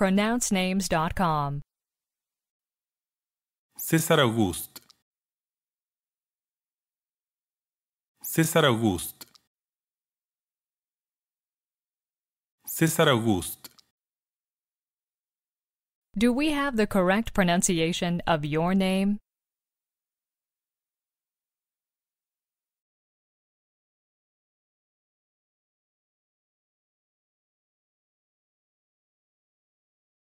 pronouncenames.com. César August. César August. César August. Do we have the correct pronunciation of your name?